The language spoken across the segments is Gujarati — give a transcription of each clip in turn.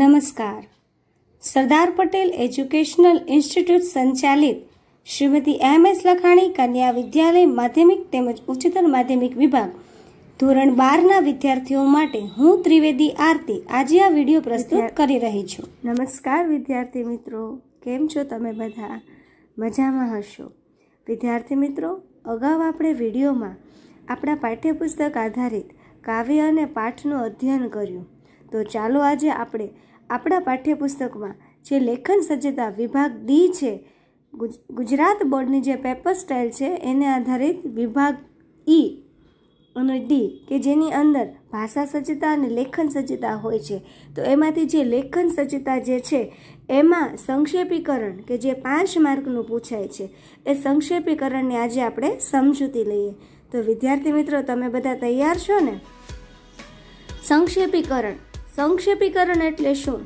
નમસ્કાર સરદાર પટેલ એજ્યુકેશનલ ઇન્સ્ટિટ્યૂટ સંચાલિત શ્રીમતી એમ એસ લખાણી કન્યા વિદ્યાલય માધ્યમિક તેમજ ઉચ્ચતર માધ્યમિક વિભાગ ધોરણ બારના વિદ્યાર્થીઓ માટે હું ત્રિવેદી આરતી આજે આ વિડીયો પ્રસ્તુત કરી રહી છું નમસ્કાર વિદ્યાર્થી મિત્રો કેમ છો તમે બધા મજામાં હશો વિદ્યાર્થી મિત્રો અગાઉ આપણે વિડીયોમાં આપણા પાઠ્યપુસ્તક આધારિત કાવ્ય અને પાઠનું અધ્યયન કર્યું તો ચાલો આજે આપણે આપણા પાઠ્યપુસ્તકમાં જે લેખન સજ્જતા વિભાગ ડી છે ગુજરાત બોર્ડની જે પેપર સ્ટાઇલ છે એને આધારિત વિભાગ ઈ અને ડી કે જેની અંદર ભાષા સજ્જતા અને લેખન સજ્જતા હોય છે તો એમાંથી જે લેખન સજ્જતા જે છે એમાં સંક્ષેપીકરણ કે જે પાંચ માર્કનું પૂછાય છે એ સંક્ષેપીકરણને આજે આપણે સમજૂતી લઈએ તો વિદ્યાર્થી મિત્રો તમે બધા તૈયાર છો ને સંક્ષેપીકરણ સંક્ષેપીકરણ એટલે શું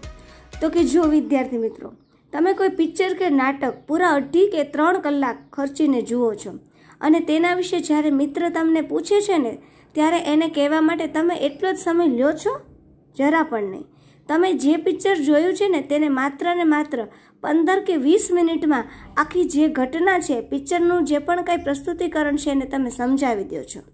તો કે જો વિદ્યાર્થી મિત્રો તમે કોઈ પિક્ચર કે નાટક પૂરા અઢી કે ત્રણ કલાક ખર્ચીને જુઓ છો અને તેના વિશે જ્યારે મિત્ર તમને પૂછે છે ને ત્યારે એને કહેવા માટે તમે એટલો જ સમય લ્યો છો જરા પણ નહીં તમે જે પિક્ચર જોયું છે ને તેને માત્ર ને માત્ર પંદર કે વીસ મિનિટમાં આખી જે ઘટના છે પિક્ચરનું જે પણ કાંઈ પ્રસ્તુતિકરણ છે એને તમે સમજાવી દો છો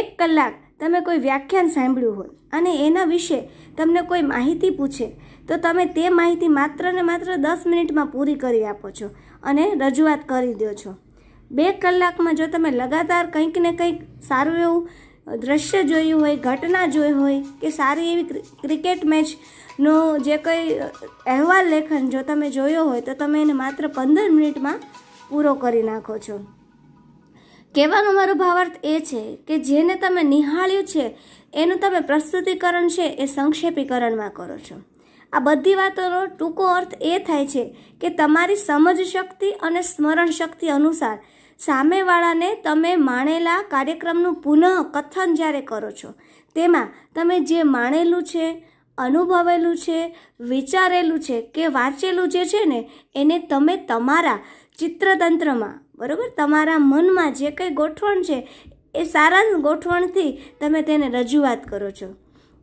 એક કલાક તમે કોઈ વ્યાખ્યાન સાંભળ્યું હોય અને એના વિશે તમને કોઈ માહિતી પૂછે તો તમે તે માહિતી માત્ર ને માત્ર દસ મિનિટમાં પૂરી કરી આપો છો અને રજૂઆત કરી દો છો બે કલાકમાં જો તમે લગાતાર કંઈક ને કંઈક સારું એવું દ્રશ્ય જોયું હોય ઘટના જોઈ હોય કે સારી એવી ક્રિકેટ મેચનો જે કંઈ અહેવાલ લેખન જો તમે જોયો હોય તો તમે એને માત્ર પંદર મિનિટમાં પૂરો કરી નાખો છો કહેવાનો મારો ભાવાર્થ એ છે કે જેને તમે નિહાળ્યું છે એનું તમે પ્રસ્તુતિકરણ છે એ સંક્ષેપીકરણમાં કરો છો આ બધી વાતોનો ટૂંકો અર્થ એ થાય છે કે તમારી સમજ શક્તિ અને સ્મરણ શક્તિ અનુસાર સામેવાળાને તમે માણેલા કાર્યક્રમનું પુનઃ કથન જ્યારે કરો છો તેમાં તમે જે માણેલું છે અનુભવેલું છે વિચારેલું છે કે વાંચેલું જે છે ને એને તમે તમારા ચિત્રતંત્રમાં બરાબર તમારા મનમાં જે કંઈ ગોઠવણ છે એ સારા ગોઠવણથી તમે તેને રજૂઆત કરો છો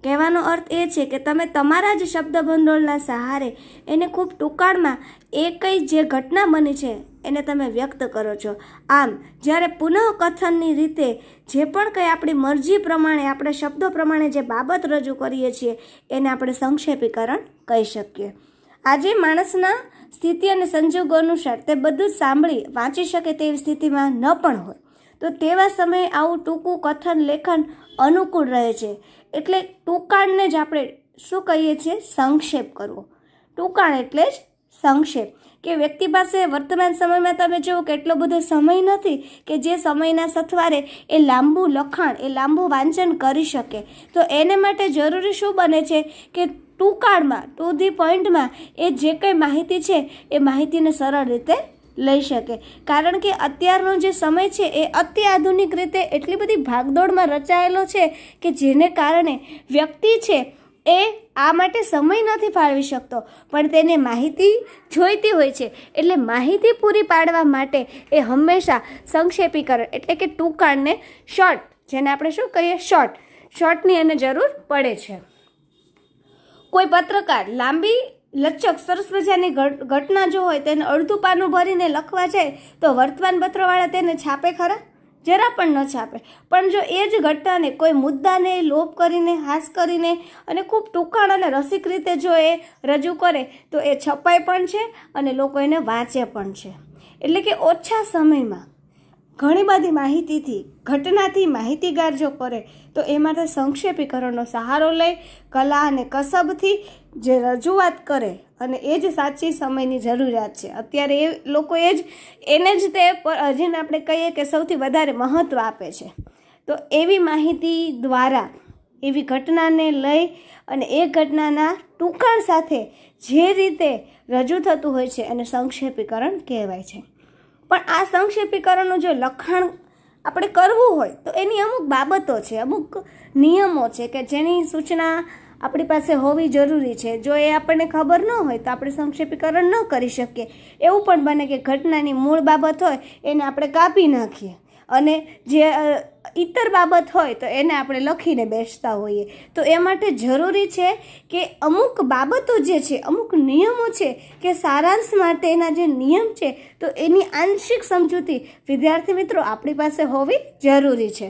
કહેવાનો અર્થ એ છે કે તમે તમારા જ શબ્દ ભંડોળના સહારે એને ખૂબ ટૂંકાણમાં એ કંઈ જે ઘટના બની છે એને તમે વ્યક્ત કરો છો આમ જ્યારે પુનઃકથનની રીતે જે પણ કંઈ આપણી મરજી પ્રમાણે આપણે શબ્દો પ્રમાણે જે બાબત રજૂ કરીએ છીએ એને આપણે સંક્ષેપીકરણ કહી શકીએ આજે માણસના સ્થિતિ અને સંજોગો અનુસાર તે બધું સાંભળી વાંચી શકે તેવી સ્થિતિમાં ન પણ હોય તો તેવા સમયે આવું ટૂંકું કથન લેખન અનુકૂળ રહે છે એટલે ટૂંકાણને જ આપણે શું કહીએ છીએ સંક્ષેપ કરવો ટૂંકાણ એટલે જ સંક્ષેપ કે વ્યક્તિ પાસે વર્તમાન સમયમાં તમે જુઓ કેટલો બધો સમય નથી કે જે સમયના સથવારે એ લાંબુ લખાણ એ લાંબુ વાંચન કરી શકે તો એને માટે જરૂરી શું બને છે કે ટૂંકાળમાં ટુ ધી પોઈન્ટમાં એ જે કંઈ માહિતી છે એ માહિતીને સરળ રીતે લઈ શકે કારણ કે અત્યારનો જે સમય છે એ અત્યાધુનિક રીતે એટલી બધી ભાગદોડમાં રચાયેલો છે કે જેને કારણે વ્યક્તિ છે એ આ માટે સમય નથી ફાળવી શકતો પણ તેને માહિતી જોઈતી હોય છે એટલે માહિતી પૂરી પાડવા માટે એ હંમેશા સંક્ષેપીકરણ એટલે કે ટૂંકાણને શોર્ટ જેને આપણે શું કહીએ શોર્ટ શોર્ટની એને જરૂર પડે છે કોઈ પત્રકાર લાંબી લચક સરસ મજાની ઘટના જો હોય તેને અડધું પાનું ભરીને લખવા જાય તો વર્તમાન પત્રવાળા તેને છાપે ખરા જરા પણ ન છાપે પણ જો એ જ ઘટનાને કોઈ મુદ્દાને લોપ કરીને હાસ કરીને અને ખૂબ ટૂંકાણ અને રસિક રીતે જો એ રજૂ કરે તો એ છપાય પણ છે અને લોકો એને વાંચે પણ છે એટલે કે ઓછા સમયમાં ઘણી બધી માહિતીથી ઘટનાથી માહિતીગાર જો કરે તો એ માટે સંક્ષેપીકરણનો સહારો લઈ કલા અને કસબથી જે રજૂઆત કરે અને એ જ સાચી સમયની જરૂરિયાત છે અત્યારે એ લોકો એ જ એને જ તે પર જેને આપણે કહીએ કે સૌથી વધારે મહત્ત્વ આપે છે તો એવી માહિતી દ્વારા એવી ઘટનાને લઈ અને એ ઘટનાના ટૂંકાણ સાથે જે રીતે રજૂ થતું હોય છે એને સંક્ષેપીકરણ કહેવાય છે પણ આ સંક્ષેપીકરણનું જો લખાણ આપણે કરવું હોય તો એની અમુક બાબતો છે અમુક નિયમો છે કે જેની સૂચના આપણી પાસે હોવી જરૂરી છે જો એ આપણને ખબર ન હોય તો આપણે સંક્ષેપીકરણ ન કરી શકીએ એવું પણ બને કે ઘટનાની મૂળ બાબત હોય એને આપણે કાપી નાખીએ અને જે ઇતર બાબત હોય તો એને આપણે લખીને બેસતા હોઈએ તો એ માટે જરૂરી છે કે અમુક બાબતો જે છે અમુક નિયમો છે કે સારાંશ માટેના જે નિયમ છે તો એની આંશિક સમજૂતી વિદ્યાર્થી મિત્રો આપણી પાસે હોવી જરૂરી છે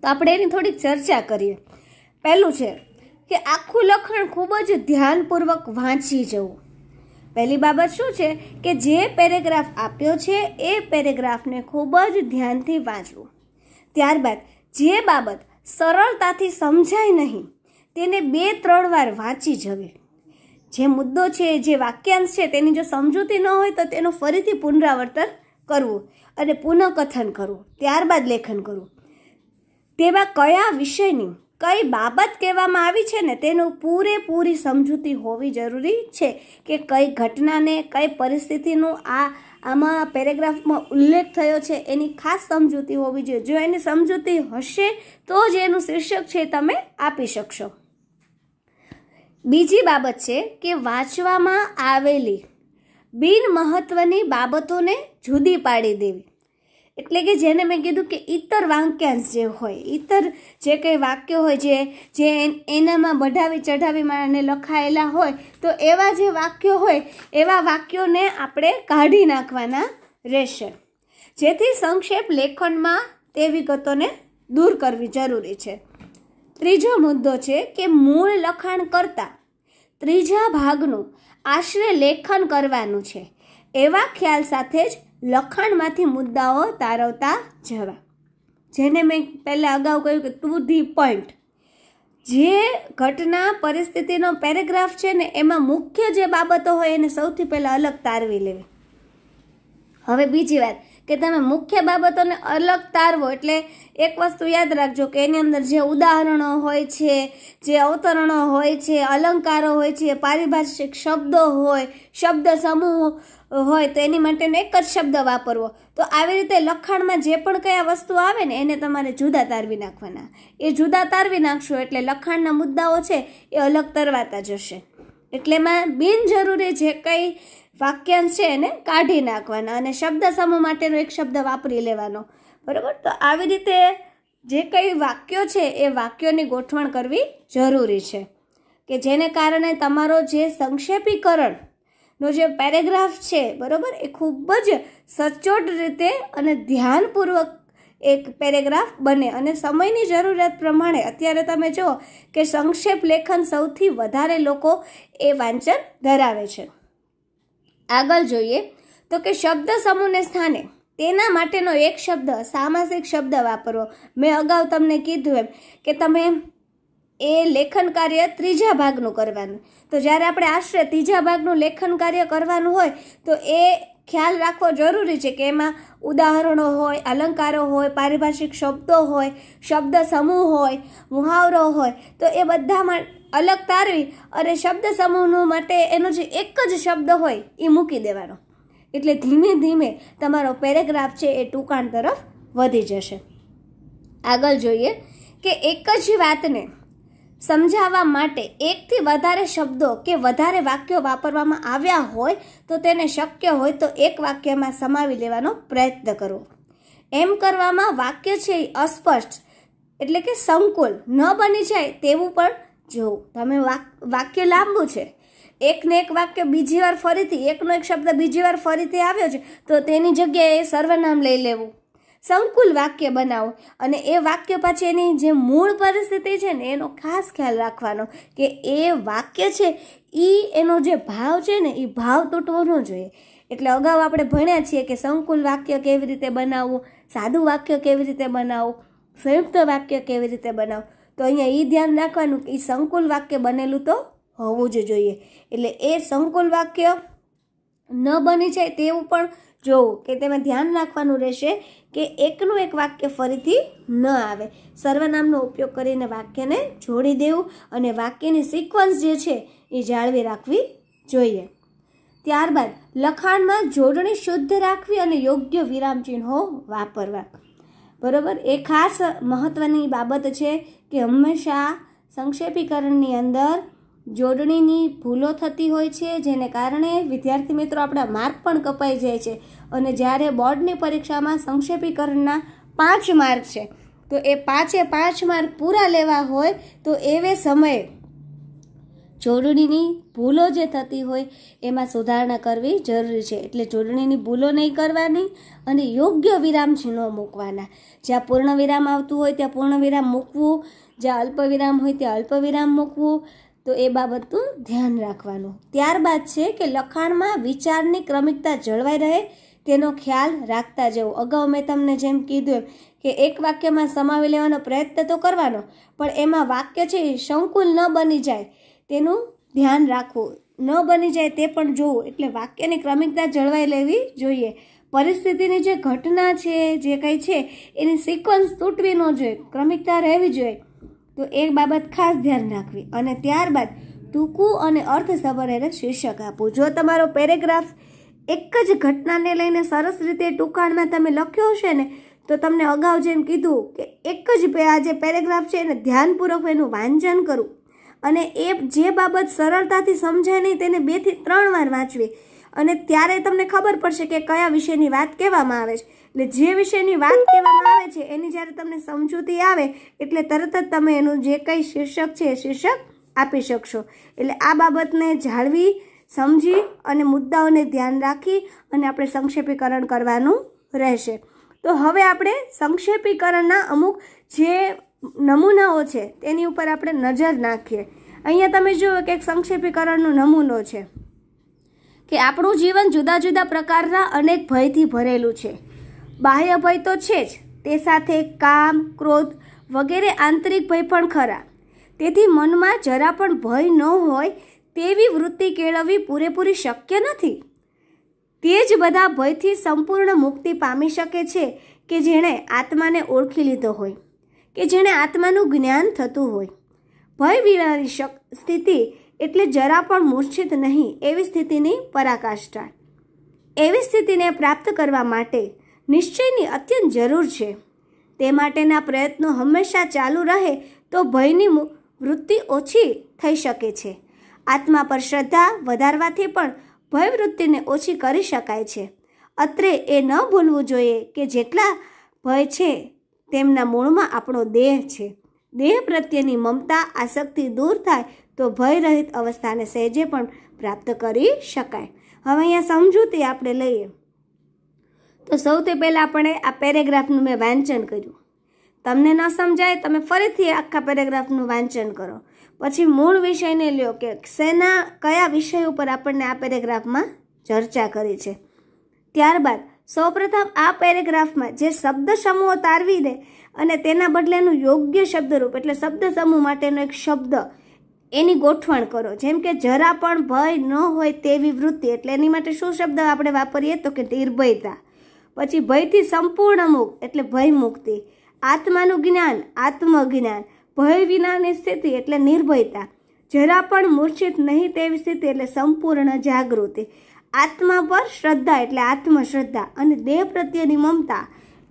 તો આપણે એની થોડીક ચર્ચા કરીએ પહેલું છે કે આખું લખાણ ખૂબ જ ધ્યાનપૂર્વક વાંચી જવું પહેલી બાબત શું છે કે જે પેરેગ્રાફ આપ્યો છે એ પેરેગ્રાફને ખૂબ જ ધ્યાનથી વાંચવું ત્યારબાદ જે બાબત સરળતાથી સમજાય નહીં તેને બે ત્રણ વાર વાંચી જવી જે મુદ્દો છે જે વાક્યાંશ છે તેની જો સમજૂતી ન હોય તો તેનું ફરીથી પુનરાવર્તન કરવું અને પુનઃકથન કરવું ત્યારબાદ લેખન કરવું તેવા કયા વિષયની કઈ બાબત કહેવામાં આવી છે ને તેનું પૂરેપૂરી સમજૂતી હોવી જરૂરી છે કે કઈ ઘટનાને કઈ પરિસ્થિતિનું આ આમાં પેરેગ્રાફમાં ઉલ્લેખ થયો છે એની ખાસ સમજૂતી હોવી જોઈએ જો એની સમજૂતી હશે તો જ એનું શીર્ષક છે તમે આપી શકશો બીજી બાબત છે કે વાંચવામાં આવેલી બિન મહત્વની બાબતોને જુદી પાડી દેવી એટલે કે જેને મેં કીધું કે ઇતર વાક્યાંશ જે હોય ઇતર જે કંઈ વાક્યો હોય જે જે એનામાં બઢાવી ચઢાવીમાં અને લખાયેલા હોય તો એવા જે વાક્યો હોય એવા વાક્યોને આપણે કાઢી નાખવાના રહેશે જેથી સંક્ષેપ લેખનમાં તે વિગતોને દૂર કરવી જરૂરી છે ત્રીજો મુદ્દો છે કે મૂળ લખાણ કરતાં ત્રીજા ભાગનું આશરે લેખન કરવાનું છે એવા ખ્યાલ સાથે જ લખાણમાંથી મુદ્દાઓ તારવતા જવા જેને મેં પહેલાં અગાઉ કહ્યું કે ટુ ધી પોઈન્ટ જે ઘટના પરિસ્થિતિનો પેરેગ્રાફ છે ને એમાં મુખ્ય જે બાબતો હોય એને સૌથી પહેલાં અલગ તારવી લેવી હવે બીજી વાત કે તમે મુખ્ય બાબતોને અલગ તારવો એટલે એક વસ્તુ યાદ રાખજો કે એની અંદર જે ઉદાહરણો હોય છે જે અવતરણો હોય છે અલંકારો હોય છે પારિભાષિક શબ્દો હોય શબ્દ સમૂહ હોય તો એની માટેનો એક જ શબ્દ વાપરવો તો આવી રીતે લખાણમાં જે પણ કયા વસ્તુ આવે ને એને તમારે જુદા તારવી નાખવાના એ જુદા તારવી નાખશો એટલે લખાણના મુદ્દાઓ છે એ અલગ તરવાતા જશે એટલે એમાં બિનજરૂરી જે કંઈ વાક્યાંશ છે એને કાઢી નાખવાના અને શબ્દ સમૂહ માટેનો એક શબ્દ વાપરી લેવાનો બરાબર તો આવી રીતે જે કંઈ વાક્યો છે એ વાક્યોની ગોઠવણ કરવી જરૂરી છે કે જેને કારણે તમારો જે સંક્ષેપીકરણનો જે પેરેગ્રાફ છે બરાબર એ ખૂબ જ સચોટ રીતે અને ધ્યાનપૂર્વક એક પેરેગ્રાફ બને અને સમયની જરૂરિયાત પ્રમાણે અત્યારે તમે જુઓ કે સંક્ષેપ લેખન સૌથી વધારે લોકો એ વાંચન ધરાવે છે આગળ જોઈએ તો કે શબ્દ સમૂહને સ્થાને તેના માટેનો એક શબ્દ સામાસિક શબ્દ વાપરવો મેં અગાઉ તમને કીધું એમ કે તમે એ લેખન કાર્ય ત્રીજા ભાગનું કરવાનું તો જ્યારે આપણે આશરે ત્રીજા ભાગનું લેખન કાર્ય કરવાનું હોય તો એ ખ્યાલ રાખવો જરૂરી છે કે એમાં ઉદાહરણો હોય અલંકારો હોય પારિભાષિક શબ્દો હોય શબ્દ સમૂહ હોય મુહાવરો હોય તો એ બધામાં અલગ તારવી અને શબ્દ સમૂહનું માટે એનો જે એક જ શબ્દ હોય એ મૂકી દેવાનો એટલે ધીમે ધીમે તમારો પેરેગ્રાફ છે એ ટૂંકાણ તરફ વધી જશે આગળ જોઈએ કે એક જ વાતને સમજાવવા માટે એકથી વધારે શબ્દો કે વધારે વાક્યો વાપરવામાં આવ્યા હોય તો તેને શક્ય હોય તો એક વાક્યમાં સમાવી લેવાનો પ્રયત્ન કરવો એમ કરવામાં વાક્ય છે એ અસ્પષ્ટ એટલે કે સંકુલ ન બની જાય તેવું પણ જો તમે વાક્ય લાંબુ છે એકને એક વાક્ય બીજી વાર ફરીથી એકનો એક શબ્દ બીજી વાર ફરીથી આવ્યો છે તો તેની જગ્યાએ સર્વનામ લઈ લેવું સંકુલ વાક્ય બનાવો અને એ વાક્ય પાછી એની જે મૂળ પરિસ્થિતિ છે ને એનો ખાસ ખ્યાલ રાખવાનો કે એ વાક્ય છે એ એનો જે ભાવ છે ને એ ભાવ તૂટવો ન જોઈએ એટલે અગાઉ આપણે ભણ્યા છીએ કે સંકુલ વાક્ય કેવી રીતે બનાવવું સાદું વાક્ય કેવી રીતે બનાવવું સંયુક્ત વાક્ય કેવી રીતે બનાવવું તો અહીંયા એ ધ્યાન રાખવાનું કે એ સંકુલ વાક્ય બનેલું તો હોવું જ જોઈએ એટલે એ સંકુલ વાક્ય ન બની જાય તેવું પણ જોવું કે તેમાં ધ્યાન રાખવાનું રહેશે કે એકનું એક વાક્ય ફરીથી ન આવે સર્વનામનો ઉપયોગ કરીને વાક્યને જોડી દેવું અને વાક્યની સિક્વન્સ જે છે એ જાળવી રાખવી જોઈએ ત્યારબાદ લખાણમાં જોડણી શુદ્ધ રાખવી અને યોગ્ય વિરામચિહ્નો વાપરવા બરાબર એ ખાસ મહત્ત્વની બાબત છે કે હંમેશા સંક્ષેપીકરણની અંદર જોડણીની ભૂલો થતી હોય છે જેને કારણે વિદ્યાર્થી મિત્રો આપણા માર્ક પણ કપાઈ જાય છે અને જ્યારે બોર્ડની પરીક્ષામાં સંક્ષેપીકરણના પાંચ માર્ક છે તો એ પાંચે પાંચ માર્ક પૂરા લેવા હોય તો એવે સમયે જોડણીની ભૂલો જે થતી હોય એમાં સુધારણા કરવી જરૂરી છે એટલે જોડણીની ભૂલો નહીં કરવાની અને યોગ્ય વિરામ ચિહ્નો મૂકવાના જ્યાં પૂર્ણ વિરામ આવતું હોય ત્યાં પૂર્ણ વિરામ મૂકવું જ્યાં અલ્પવિરામ હોય ત્યાં અલ્પવિરામ મૂકવું તો એ બાબતનું ધ્યાન રાખવાનું ત્યારબાદ છે કે લખાણમાં વિચારની ક્રમિકતા જળવાઈ રહે તેનો ખ્યાલ રાખતા જવો અગાઉ મેં તમને જેમ કીધું કે એક વાક્યમાં સમાવી લેવાનો પ્રયત્ન તો કરવાનો પણ એમાં વાક્ય છે એ સંકુલ ન બની જાય તેનું ધ્યાન રાખવું ન બની જાય તે પણ જોવું એટલે વાક્યની ક્રમિકતા જળવાઈ લેવી જોઈએ પરિસ્થિતિની જે ઘટના છે જે કંઈ છે એની સિક્વન્સ તૂટવી ન જોઈએ ક્રમિકતા રહેવી જોઈએ તો એ બાબત ખાસ ધ્યાન રાખવી અને ત્યારબાદ ટૂંકું અને અર્થસભર એને શીર્ષક આપવું જો તમારો પેરેગ્રાફ એક જ ઘટનાને લઈને સરસ રીતે ટૂંકાણમાં તમે લખ્યો હશે ને તો તમને અગાઉ જેમ કીધું કે એક જ આ જે પેરેગ્રાફ છે એને ધ્યાનપૂર્વક એનું વાંચન કરું અને એ જે બાબત સરળતાથી સમજાય નહીં તેને બેથી ત્રણ વાર વાંચવી અને ત્યારે તમને ખબર પડશે કે કયા વિષયની વાત કહેવામાં આવે છે એટલે જે વિષયની વાત કહેવામાં આવે છે એની જ્યારે તમને સમજૂતી આવે એટલે તરત જ તમે એનું જે કંઈ શીર્ષક છે એ શીર્ષક આપી શકશો એટલે આ બાબતને જાળવી સમજી અને મુદ્દાઓને ધ્યાન રાખી અને આપણે સંક્ષેપીકરણ કરવાનું રહેશે તો હવે આપણે સંક્ષેપીકરણના અમુક જે નમૂનાઓ છે તેની ઉપર આપણે નજર નાખીએ અહીંયા તમે જુઓ કે એક સંક્ષેપીકરણનો નમૂનો છે કે આપણું જીવન જુદા જુદા પ્રકારના અનેક ભયથી ભરેલું છે બાહ્ય ભય તો છે જ તે સાથે કામ ક્રોધ વગેરે આંતરિક ભય પણ ખરા તેથી મનમાં જરા પણ ભય ન હોય તેવી વૃત્તિ કેળવવી પૂરેપૂરી શક્ય નથી તે જ બધા ભયથી સંપૂર્ણ મુક્તિ પામી શકે છે કે જેણે આત્માને ઓળખી લીધો હોય કે જેને આત્માનું જ્ઞાન થતું હોય ભય વિનાની સ્થિતિ એટલે જરા પણ મૂર્છિત નહીં એવી સ્થિતિની પરાકાષ્ઠા એવી સ્થિતિને પ્રાપ્ત કરવા માટે નિશ્ચયની અત્યંત જરૂર છે તે માટેના પ્રયત્નો હંમેશા ચાલુ રહે તો ભયની વૃત્તિ ઓછી થઈ શકે છે આત્મા પર શ્રદ્ધા વધારવાથી પણ ભય વૃત્તિને ઓછી કરી શકાય છે અત્રે એ ન ભૂલવું જોઈએ કે જેટલા ભય છે તેમના મૂળમાં આપણો દેહ છે દેહ પ્રત્યેની મમતા આસક્તિ દૂર થાય તો ભયરહિત અવસ્થાને સહેજે પણ પ્રાપ્ત કરી શકાય હવે અહીંયા સમજૂતી આપણે લઈએ તો સૌથી પહેલાં આપણે આ પેરેગ્રાફનું મેં વાંચન કર્યું તમને ન સમજાય તમે ફરીથી આખા પેરેગ્રાફનું વાંચન કરો પછી મૂળ વિષયને લ્યો કે શેના કયા વિષય ઉપર આપણને આ પેરેગ્રાફમાં ચર્ચા કરી છે ત્યારબાદ સૌપ્રથમ આ પેરેગ્રાફમાં જે શબ્દ સમૂહો તારવીને અને તેના બદલેનું યોગ્ય શબ્દરૂપ એટલે શબ્દ સમૂહ માટેનો એક શબ્દ એની ગોઠવણ કરો જેમ કે જરા પણ ભય ન હોય તેવી વૃત્તિ એટલે એની માટે શું શબ્દ આપણે વાપરીએ તો કે નિર્ભયતા પછી ભયથી સંપૂર્ણ મુક્ત એટલે ભય મુક્તિ આત્માનું જ્ઞાન આત્મજ્ઞાન ભય વિનાની સ્થિતિ એટલે નિર્ભયતા જરા પણ મૂર્છિત નહીં તેવી સ્થિતિ એટલે સંપૂર્ણ જાગૃતિ આત્મા પર શ્રદ્ધા એટલે આત્મશ્રદ્ધા અને દેહ પ્રત્યેની મમતા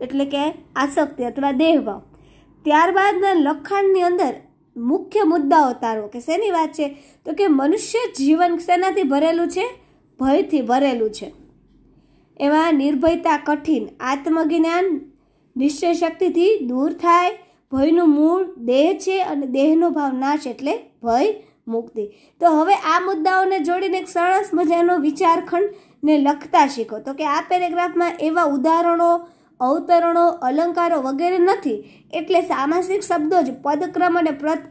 એટલે કે આસક્તિ અથવા દેહભાવ ત્યારબાદ લખાણની અંદર મુખ્ય મુદ્દાઓ તારો કે શેની વાત છે તો કે મનુષ્ય જીવન શેનાથી ભરેલું છે ભયથી ભરેલું છે એમાં નિર્ભયતા કઠિન આત્મજ્ઞાન નિશ્ચય શક્તિથી દૂર થાય ભયનું મૂળ દેહ છે અને દેહનો ભાવ નાશ એટલે ભય મૂકતી તો હવે આ મુદ્દાઓને જોડીને એક સરસ મજાનો વિચારખંડ ને લખતા શીખો તો કે આ પેરેગ્રાફમાં એવા ઉદાહરણો અવતરણો અલંકારો વગેરે નથી એટલે સામાસિક શબ્દો જ પદક્રમ અને પ્રત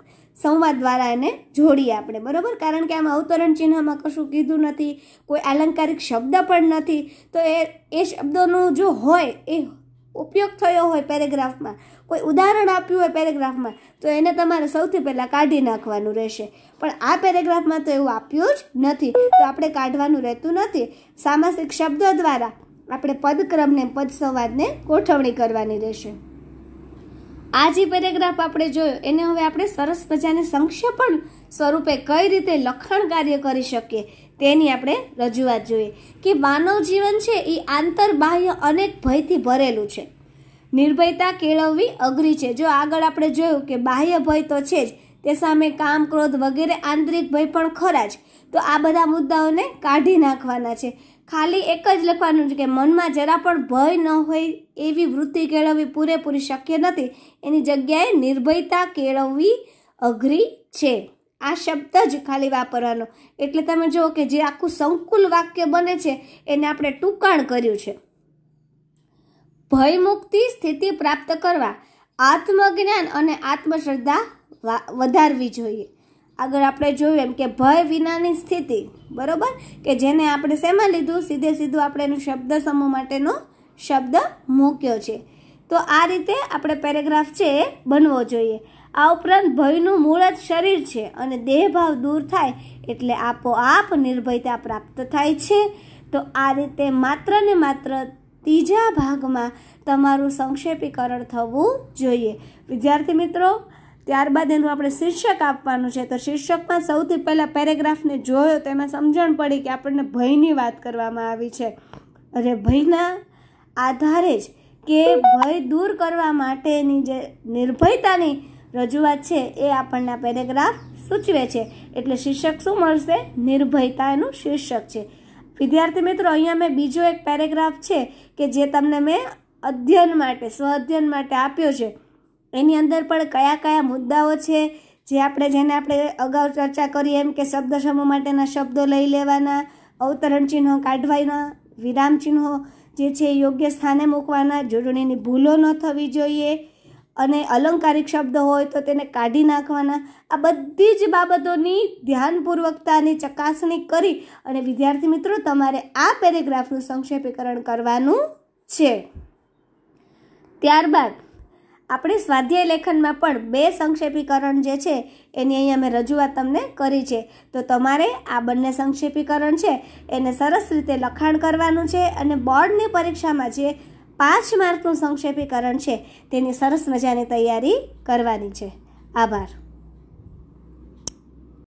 સંવાદ દ્વારા એને જોડીએ આપણે બરાબર કારણ કે આમાં અવતરણ ચિહ્નમાં કશું કીધું નથી કોઈ આલંકારિક શબ્દ પણ નથી તો એ એ શબ્દોનું જો હોય એ ઉપયોગ થયો હોય પેરેગ્રાફમાં કોઈ ઉદાહરણ આપ્યું હોય પેરેગ્રાફમાં તો એને તમારે સૌથી પહેલાં કાઢી નાખવાનું રહેશે પણ આ પેરેગ્રાફમાં તો એવું આપ્યું જ નથી તો આપણે કાઢવાનું રહેતું નથી સામાસિક શબ્દો દ્વારા આપણે પદક્રમને પદ સંવાદને ગોઠવણી કરવાની રહેશે આ જે પેરેગ્રાફ આપણે જોયો એને હવે આપણે સરસ મજાને સંક્ષેપણ સ્વરૂપે કઈ રીતે લખાણ કાર્ય કરી શકીએ તેની આપણે રજૂઆત જોઈએ કે માનવ જીવન છે એ આંતર બાહ્ય અનેક ભયથી ભરેલું છે નિર્ભયતા કેળવવી અઘરી છે જો આગળ આપણે જોયું કે બાહ્ય ભય તો છે જ તે સામે કામ ક્રોધ વગેરે આંતરિક ભય પણ ખરા જ તો આ બધા મુદ્દાઓને કાઢી નાખવાના છે ખાલી એક જ લખવાનું છે કે મનમાં જરા પણ ભય ન હોય એવી વૃત્તિ કેળવવી પૂરેપૂરી શક્ય નથી એની જગ્યાએ નિર્ભયતા કેળવવી અઘરી છે આ શબ્દ જ ખાલી વાપરવાનો એટલે તમે જુઓ કે જે આખું સંકુલ વાક્ય બને છે એને આપણે ટૂંકાણ કર્યું છે ભય મુક્તિ સ્થિતિ પ્રાપ્ત કરવા આત્મજ્ઞાન અને આત્મશ્રદ્ધા વધારવી જોઈએ આગળ આપણે જોયું એમ કે ભય વિનાની સ્થિતિ બરોબર કે જેને આપણે શેમાં લીધું સીધે સીધું આપણે એનું શબ્દ સમૂહ માટેનો શબ્દ મૂક્યો છે તો આ રીતે આપણે પેરેગ્રાફ છે એ બનવો જોઈએ આ ઉપરાંત ભયનું મૂળ જ શરીર છે અને દેહભાવ દૂર થાય એટલે આપોઆપ નિર્ભયતા પ્રાપ્ત થાય છે તો આ રીતે માત્ર ને માત્ર ત્રીજા ભાગમાં તમારું સંક્ષેપીકરણ થવું જોઈએ વિદ્યાર્થી મિત્રો ત્યારબાદ એનું આપણે શીર્ષક આપવાનું છે તો શીર્ષકમાં સૌથી પહેલાં પેરેગ્રાફને જોયો તો એમાં સમજણ પડી કે આપણને ભયની વાત કરવામાં આવી છે અને ભયના આધારે જ કે ભય દૂર કરવા માટેની જે નિર્ભયતાની રજૂઆત છે એ આપણને આ પેરેગ્રાફ સૂચવે છે એટલે શીર્ષક શું મળશે નિર્ભયતા એનું શીર્ષક છે વિદ્યાર્થી મિત્રો અહીંયા મેં બીજો એક પેરેગ્રાફ છે કે જે તમને મેં અધ્યયન માટે સ્વ અધ્યયન માટે આપ્યો છે એની અંદર પણ કયા કયા મુદ્દાઓ છે જે આપણે જેને આપણે અગાઉ ચર્ચા કરીએ એમ કે શબ્દ સમૂહ માટેના શબ્દો લઈ લેવાના અવતરણ ચિહ્નો કાઢવાના વિરામ ચિહ્નો જે છે યોગ્ય સ્થાને મૂકવાના જોડણીની ભૂલો ન થવી જોઈએ અને અલંકારિક શબ્દ હોય તો તેને કાઢી નાખવાના આ બધી જ બાબતોની ધ્યાનપૂર્વકતાની ચકાસણી કરી અને વિદ્યાર્થી મિત્રો તમારે આ પેરેગ્રાફનું સંક્ષેપીકરણ કરવાનું છે ત્યારબાદ આપણે સ્વાધ્યાય લેખનમાં પણ બે સંક્ષેપીકરણ જે છે એની અહીંયા અમે રજૂઆત તમને કરી છે તો તમારે આ બંને સંક્ષેપીકરણ છે એને સરસ રીતે લખાણ કરવાનું છે અને બોર્ડની પરીક્ષામાં જે પાંચ માર્કનું સંક્ષેપીકરણ છે તેની સરસ મજાની તૈયારી કરવાની છે આભાર